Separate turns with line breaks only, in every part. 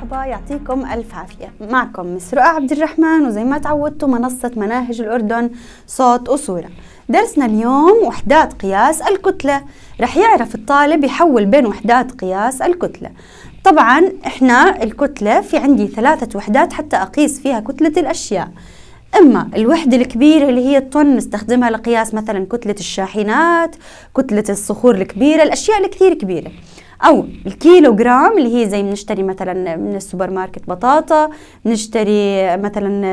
مرحبا يعطيكم ألف عافية معكم مس رؤى عبد الرحمن وزي ما تعودتوا منصة مناهج الأردن صوت وصورة درسنا اليوم وحدات قياس الكتلة رح يعرف الطالب يحول بين وحدات قياس الكتلة طبعا احنا الكتلة في عندي ثلاثة وحدات حتى أقيس فيها كتلة الأشياء اما الوحده الكبيره اللي هي الطن نستخدمها لقياس مثلا كتله الشاحنات كتله الصخور الكبيره الاشياء الكثير كبيره او الكيلو جرام اللي هي زي بنشتري مثلا من السوبر ماركت بطاطا بنشتري مثلا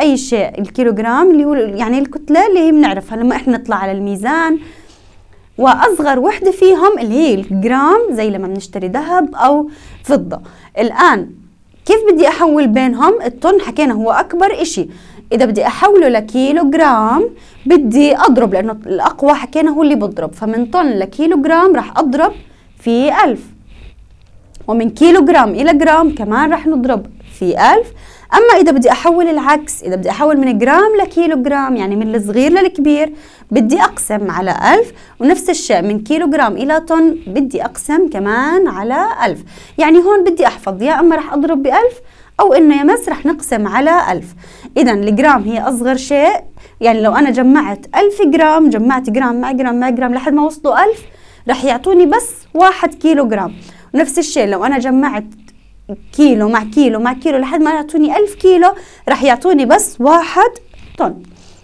اي شيء الكيلو جرام اللي هو يعني الكتله اللي هي بنعرفها لما احنا نطلع على الميزان واصغر وحده فيهم اللي هي الجرام زي لما بنشتري ذهب او فضه الان كيف بدي احول بينهم الطن حكينا هو اكبر إشي اذا بدي احوله لكيلو جرام بدي اضرب لانه الاقوى حكينا هو اللي بضرب فمن طن لكيلو جرام راح اضرب في ألف ومن كيلو جرام إلى جرام كمان رح نضرب في ألف أما إذا بدي أحول العكس إذا بدي أحول من جرام لكيلو جرام يعني من الصغير للكبير بدي أقسم على ألف ونفس الشيء من كيلو جرام إلى طن بدي أقسم كمان على ألف يعني هون بدي أحفظ يا أما رح أضرب بألف أو إنه يا مس رح نقسم على ألف إذا الجرام هي أصغر شيء يعني لو أنا جمعت ألف جرام جمعت جرام مع جرام مع جرام لحد ما وصلوا ألف رح يعطوني بس واحد كيلو جرام نفس الشيء لو انا جمعت كيلو مع كيلو مع كيلو لحد ما يعطوني ألف كيلو رح يعطوني بس واحد طن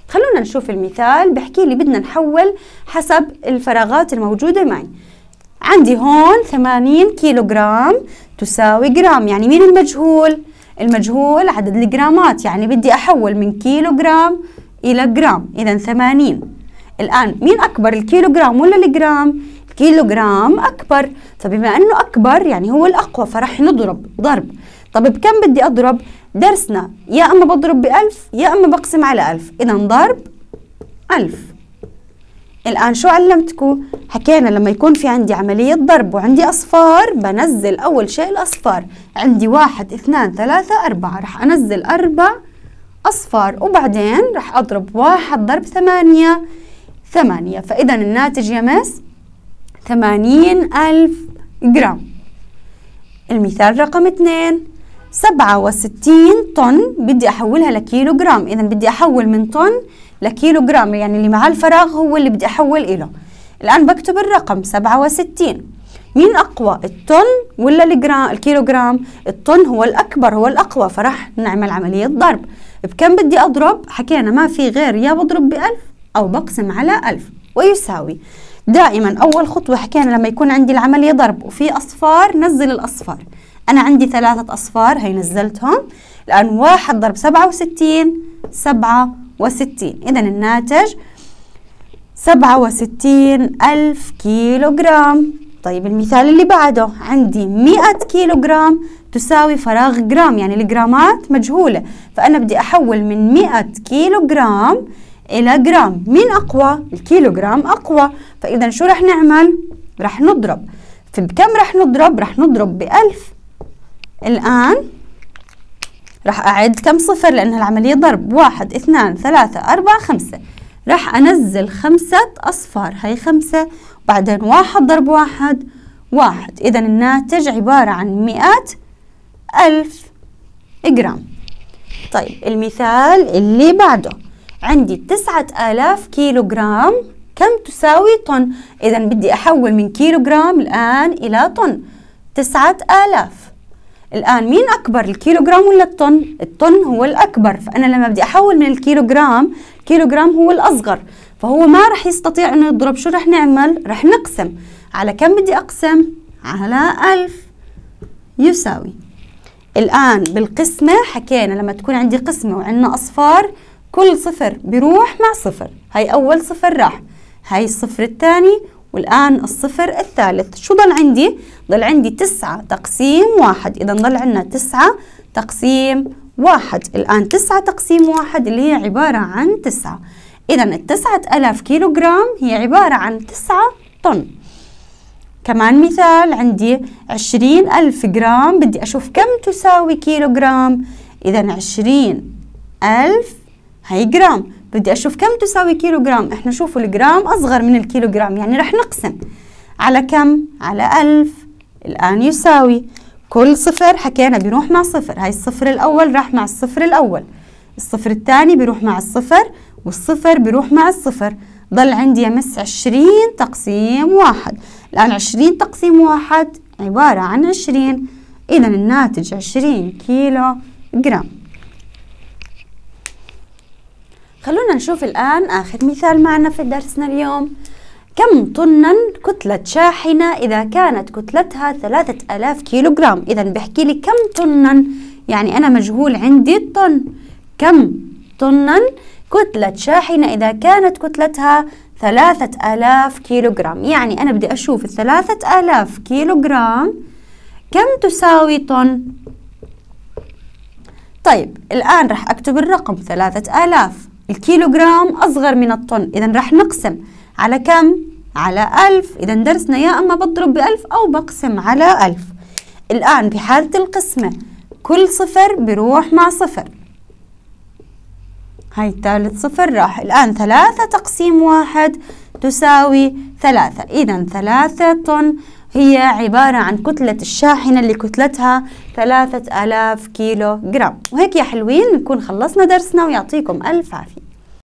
خلونا نشوف المثال بحكي لي بدنا نحول حسب الفراغات الموجودة معي عندي هون 80 كيلو جرام تساوي جرام يعني مين المجهول؟ المجهول عدد الجرامات يعني بدي أحول من كيلو جرام إلى جرام إذا 80 الآن مين أكبر الكيلو جرام ولا الجرام؟ كيلو جرام أكبر فبما أنه أكبر يعني هو الأقوى فرح نضرب ضرب طب بكم بدي أضرب درسنا يا أما بضرب بألف يا أما بقسم على ألف إذا ضرب ألف الآن شو علمتكو حكينا لما يكون في عندي عملية ضرب وعندي أصفار بنزل أول شيء الأصفار عندي واحد اثنان ثلاثة أربعة رح أنزل أربع أصفار وبعدين رح أضرب واحد ضرب ثمانية ثمانية فإذا الناتج يا مس ثمانين ألف جرام المثال رقم اثنين سبعة وستين طن بدي أحولها لكيلو جرام إذا بدي أحول من طن لكيلو جرام يعني اللي معاه الفراغ هو اللي بدي أحول إله الآن بكتب الرقم سبعة وستين مين أقوى الطن ولا الجرام الكيلو جرام الطن هو الأكبر هو الأقوى فرح نعمل عملية ضرب بكم بدي أضرب حكينا ما في غير يا بضرب بألف أو بقسم على ألف ويساوي دائما أول خطوة حكينا لما يكون عندي العملية ضرب وفي أصفار نزل الأصفار أنا عندي ثلاثة أصفار هي نزلتهم الآن واحد ضرب سبعة وستين سبعة وستين إذا الناتج سبعة وستين ألف كيلو جرام طيب المثال اللي بعده عندي مئة كيلو جرام تساوي فراغ جرام يعني الجرامات مجهولة فأنا بدي أحول من مئة كيلو جرام إلى جرام مين أقوى؟ الكيلوغرام أقوى فإذا شو رح نعمل؟ رح نضرب فبكم رح نضرب؟ رح نضرب بألف الآن رح أعد كم صفر لان العملية ضرب واحد اثنان ثلاثة أربعة خمسة رح أنزل خمسة أصفار هاي خمسة بعدين واحد ضرب واحد واحد إذا الناتج عبارة عن مئة ألف جرام طيب المثال اللي بعده عندي 9000 كيلوغرام كم تساوي طن إذا بدي أحول من كيلوغرام الآن إلى طن 9000 الآن مين أكبر الكيلوغرام ولا الطن؟ الطن هو الأكبر فأنا لما بدي أحول من الكيلوغرام الكيلوغرام هو الأصغر فهو ما رح يستطيع أنه يضرب شو رح نعمل؟ رح نقسم على كم بدي أقسم؟ على ألف يساوي الآن بالقسمة حكينا لما تكون عندي قسمة وعندنا أصفار كل صفر بيروح مع صفر هاي أول صفر راح هاي الصفر الثاني والآن الصفر الثالث شو ضل عندي؟ ضل عندي تسعة تقسيم واحد إذا ضل عندنا تسعة تقسيم واحد الآن تسعة تقسيم واحد اللي هي عبارة عن تسعة إذا التسعة ألاف كيلو جرام هي عبارة عن تسعة طن كمان مثال عندي عشرين ألف جرام بدي أشوف كم تساوي كيلو جرام إذا عشرين ألف هاي جرام بدي أشوف كم تساوي كيلو جرام إحنا شوفوا الجرام أصغر من الكيلو جرام يعني رح نقسم على كم على ألف الآن يساوي كل صفر حكينا بيروح مع صفر هاي الصفر الأول راح مع الصفر الأول الصفر الثاني بيروح مع الصفر والصفر بيروح مع الصفر ضل عندي يا مس تقسيم واحد الآن عشرين تقسيم واحد عبارة عن عشرين إذا الناتج عشرين كيلو جرام خلونا نشوف الآن آخر مثال معنا في درسنا اليوم كم طنا كتلة شاحنة إذا كانت كتلتها ثلاثة ألاف كيلو جرام إذا بيحكي لي كم طنا يعني أنا مجهول عندي الطن كم طنا كتلة شاحنة إذا كانت كتلتها ثلاثة ألاف كيلو جرام يعني أنا بدي أشوف الثلاثة ألاف كيلو جرام كم تساوي طن طيب الآن رح أكتب الرقم ثلاثة آلاف الكيلوغرام أصغر من الطن إذا رح نقسم على كم؟ على ألف إذا درسنا يا أما بضرب بألف أو بقسم على ألف الآن بحالة القسمة كل صفر بروح مع صفر هاي الثالث صفر راح الآن ثلاثة تقسيم واحد تساوي ثلاثة إذا ثلاثة طن هي عبارة عن كتلة الشاحنة اللي كتلتها 3000 كيلو جرام وهيك يا حلوين نكون خلصنا درسنا ويعطيكم ألف عافية